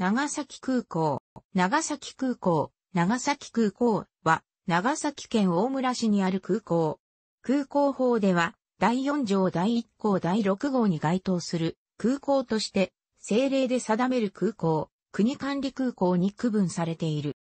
長崎空港。長崎空港、長崎空港は、長崎県大村市にある空港。空港法では、第4条第1項第6号に該当する空港として、政令で定める空港、国管理空港に区分されている。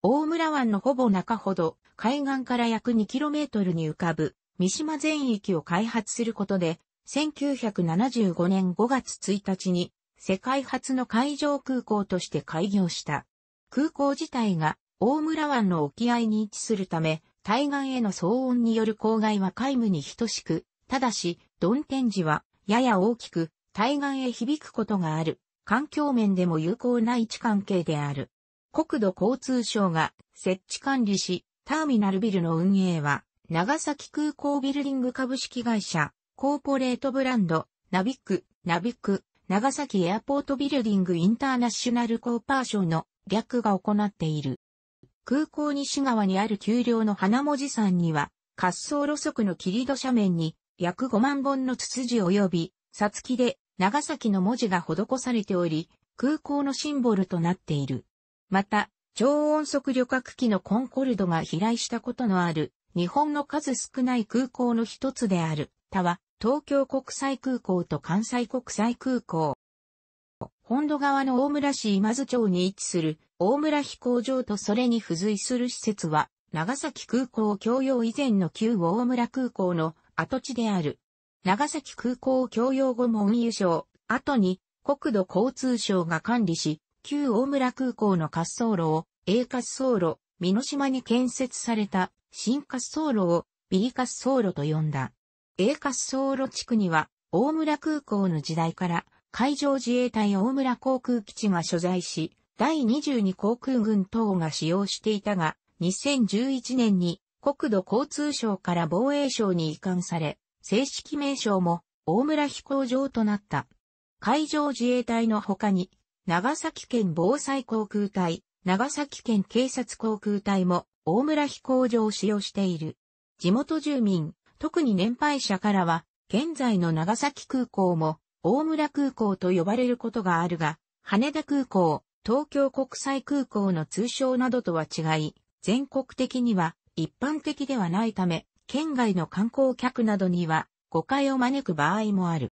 大村湾のほぼ中ほど、海岸から約 2km に浮かぶ、三島全域を開発することで、1975年5月1日に世界初の海上空港として開業した。空港自体が大村湾の沖合に位置するため、対岸への騒音による公害は皆無に等しく、ただし、ドン天時は、やや大きく、対岸へ響くことがある、環境面でも有効な位置関係である。国土交通省が設置管理し、ターミナルビルの運営は、長崎空港ビルディング株式会社、コーポレートブランド、ナビック、ナビック、長崎エアポートビルディングインターナッショナルコーパーションの略が行っている。空港西側にある丘陵の花文字山には、滑走路側の切り戸斜面に約5万本のツツジ及び、さつきで長崎の文字が施されており、空港のシンボルとなっている。また、超音速旅客機のコンコルドが飛来したことのある、日本の数少ない空港の一つである、タは、東京国際空港と関西国際空港。本土側の大村市今津町に位置する大村飛行場とそれに付随する施設は、長崎空港共用以前の旧大村空港の跡地である。長崎空港共用後も運輸省、後に国土交通省が管理し、旧大村空港の滑走路を A 滑走路、美濃島に建設された新滑走路を B 滑走路と呼んだ。A 滑走路地区には、大村空港の時代から、海上自衛隊大村航空基地が所在し、第22航空軍等が使用していたが、2011年に国土交通省から防衛省に移管され、正式名称も大村飛行場となった。海上自衛隊の他に、長崎県防災航空隊、長崎県警察航空隊も大村飛行場を使用している。地元住民、特に年配者からは、現在の長崎空港も、大村空港と呼ばれることがあるが、羽田空港、東京国際空港の通称などとは違い、全国的には一般的ではないため、県外の観光客などには誤解を招く場合もある。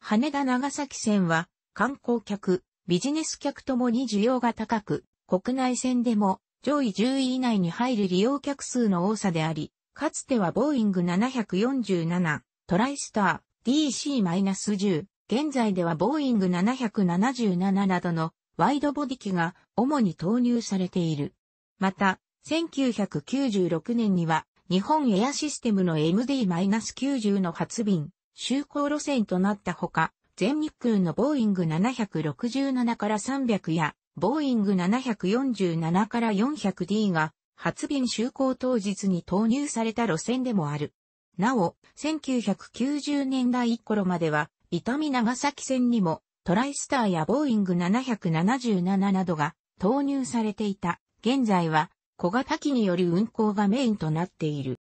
羽田長崎線は観光客、ビジネス客ともに需要が高く、国内線でも上位10位以内に入る利用客数の多さであり、かつてはボーイング747、トライスター、DC-10、現在ではボーイング777などのワイドボディ機が主に投入されている。また、1996年には日本エアシステムの MD-90 の発便、就航路線となったほか、全日空のボーイング767から300や、ボーイング747から 400D が発便就航当日に投入された路線でもある。なお、1990年代頃までは、伊丹長崎線にも、トライスターやボーイング777などが投入されていた。現在は、小型機による運行がメインとなっている。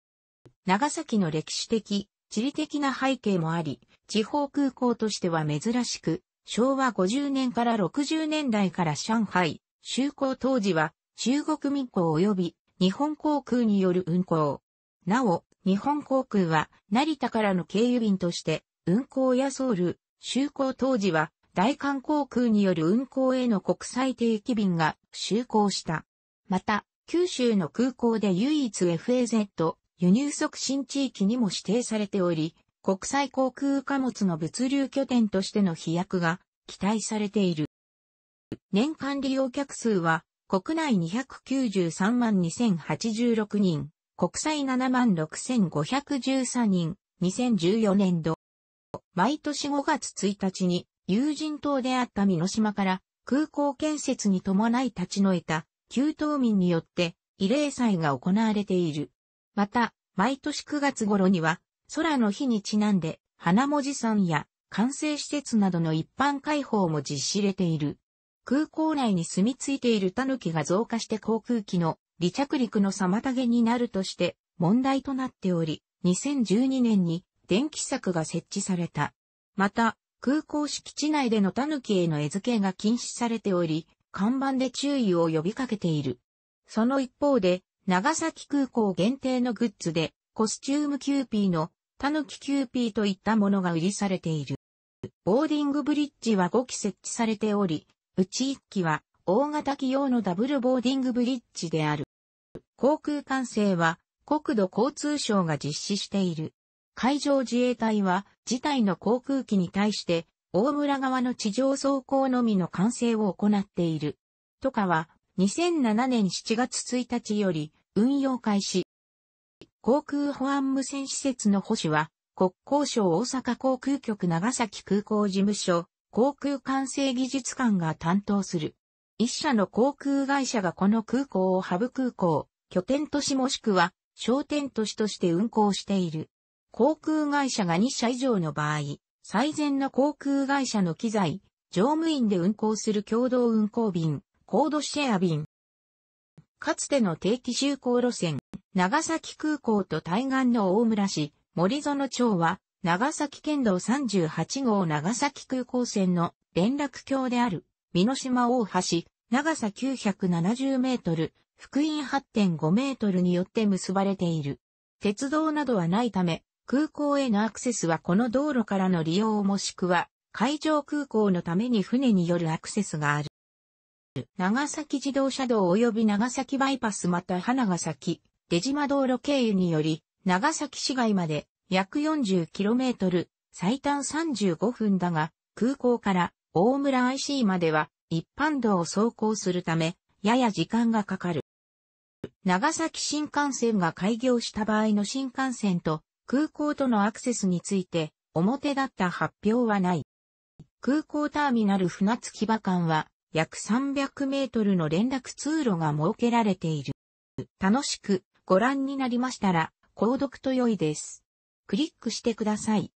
長崎の歴史的、地理的な背景もあり、地方空港としては珍しく、昭和50年から60年代から上海、就航当時は中国民港及び日本航空による運航。なお、日本航空は成田からの経由便として運航やソウル、就航当時は大韓航空による運航への国際定期便が就航した。また、九州の空港で唯一 FAZ 輸入促進地域にも指定されており、国際航空貨物の物流拠点としての飛躍が期待されている。年間利用客数は国内293万2086人、国際7万6513人、2014年度。毎年5月1日に友人島であった美濃島から空港建設に伴い立ち退いた旧島民によって慰霊祭が行われている。また、毎年9月頃には空の日にちなんで花文字山や完成施設などの一般開放も実施れている。空港内に住み着いているタヌキが増加して航空機の離着陸の妨げになるとして問題となっており、2012年に電気柵が設置された。また、空港敷地内でのタヌキへの餌付けが禁止されており、看板で注意を呼びかけている。その一方で、長崎空港限定のグッズで、コスチュームキューピーのタヌキキューピーといったものが売りされている。ボーディングブリッジは5基設置されており、うち1機は大型機用のダブルボーディングブリッジである。航空管制は国土交通省が実施している。海上自衛隊は自体の航空機に対して大村側の地上走行のみの管制を行っている。とかは2007年7月1日より運用開始。航空保安無線施設の保守は国交省大阪航空局長崎空港事務所航空管制技術官が担当する。一社の航空会社がこの空港をハブ空港、拠点都市もしくは商店都市として運航している。航空会社が2社以上の場合、最善の航空会社の機材、乗務員で運航する共同運航便、コードシェア便。かつての定期就航路線、長崎空港と対岸の大村市、森園町は、長崎県道38号長崎空港線の連絡橋である、美濃島大橋、長さ970メートル、福音8.5メートルによって結ばれている。鉄道などはないため、空港へのアクセスはこの道路からの利用もしくは、海上空港のために船によるアクセスがある。長崎自動車道及び長崎バイパスまた花ヶ崎、出島道路経由により、長崎市街まで約 40km、最短35分だが、空港から大村 IC までは一般道を走行するため、やや時間がかかる。長崎新幹線が開業した場合の新幹線と空港とのアクセスについて表だった発表はない。空港ターミナル船着場間は約300メートルの連絡通路が設けられている。楽しくご覧になりましたら、購読と良いです。クリックしてください。